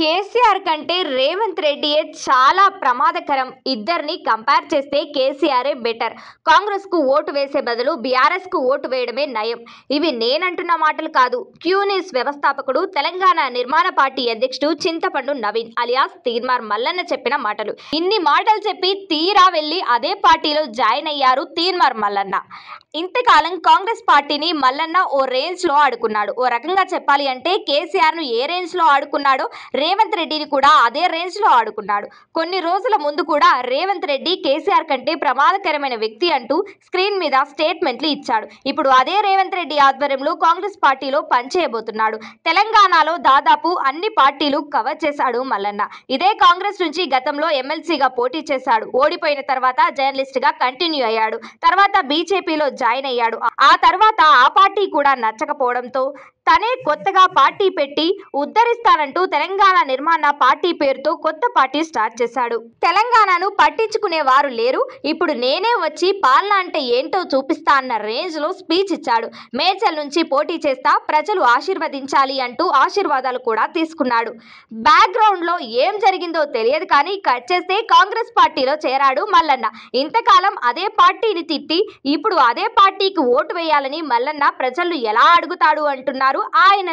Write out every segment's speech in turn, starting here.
కేసీఆర్ కంటే రేవంత్ రెడ్డియే చాలా ప్రమాదకరం ఇద్దరిని కంపేర్ చేస్తే కేసీఆరే బెటర్ కాంగ్రెస్ కు ఓటు వేసే బదులు బీఆర్ఎస్ కు ఓటు వేయడమే నయం ఇవి నేనంటున్న మాటలు కాదు క్యూనిస్ వ్యవస్థాపకుడు తెలంగాణ నిర్మాణ పార్టీ అధ్యక్షుడు చింతపండు నవీన్ అలియాస్ తీర్మార్ మల్లన్న చెప్పిన మాటలు ఇన్ని మాటలు చెప్పి తీరా వెళ్ళి అదే పార్టీలో జాయిన్ అయ్యారు తీర్మార్ మల్లన్న ఇంతకాలం కాంగ్రెస్ పార్టీని మల్లన్న ఓ రేంజ్లో ఆడుకున్నాడు ఓ రకంగా చెప్పాలి అంటే కేసీఆర్ ను ఏ రేంజ్లో ఆడుకున్నాడో రేవంత్ రెడ్డిని కూడా అదే రేంజ్లో ఆడుకున్నాడు కొన్ని రోజుల ముందు కూడా రేవంత్ రెడ్డి కేసీఆర్ కంటే ప్రమాదకరమైన వ్యక్తి అంటూ స్క్రీన్ మీద స్టేట్మెంట్లు ఇచ్చాడు ఇప్పుడు అదే రేవంత్ రెడ్డి ఆధ్వర్యంలో కాంగ్రెస్ పార్టీలో పనిచేయబోతున్నాడు తెలంగాణలో దాదాపు అన్ని పార్టీలు కవర్ చేశాడు మల్లన్న ఇదే కాంగ్రెస్ నుంచి గతంలో ఎమ్మెల్సీగా పోటీ చేశాడు ఓడిపోయిన తర్వాత జర్నలిస్ట్గా కంటిన్యూ అయ్యాడు తర్వాత బీజేపీలో జాయిన్ అయ్యాడు ఆ తర్వాత ఆ పార్టీ కూడా నచ్చకపోవడంతో తనే కొత్తగా పార్టీ పెట్టి ఉద్ధరిస్తానంటూ తెలంగాణ నిర్మాణ పార్టీ పేరుతో కొత్త పార్టీ స్టార్ట్ చేశాడు తెలంగాణను పట్టించుకునే వారు లేరు ఇప్పుడు నేనే వచ్చి పాలన అంటే ఏంటో చూపిస్తా అన్న రేంజ్ లో స్పీచ్ ఇచ్చాడు మేజర్ నుంచి పోటీ చేస్తా ప్రజలు ఆశీర్వదించాలి అంటూ ఆశీర్వాదాలు కూడా తీసుకున్నాడు బ్యాక్గ్రౌండ్ లో ఏం జరిగిందో తెలియదు కానీ కట్ చేస్తే కాంగ్రెస్ పార్టీలో చేరాడు మల్లన్న ఇంతకాలం అదే పార్టీని తిట్టి ఇప్పుడు అదే పార్టీకి ఓటు వేయాలని మల్లన్న ప్రజలు ఎలా అడుగుతాడు అంటున్నారు ఆయన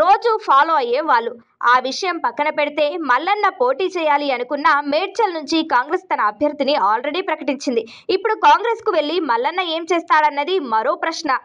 రోజు ఫాలో అయ్యే వాళ్ళు ఆ విషయం పక్కన పెడితే మల్లన్న పోటీ చేయాలి అనుకున్న మేడ్చల్ నుంచి కాంగ్రెస్ తన అభ్యర్థిని ఆల్రెడీ ప్రకటించింది ఇప్పుడు కాంగ్రెస్కు వెళ్ళి మల్లన్న ఏం చేస్తాడన్నది మరో ప్రశ్న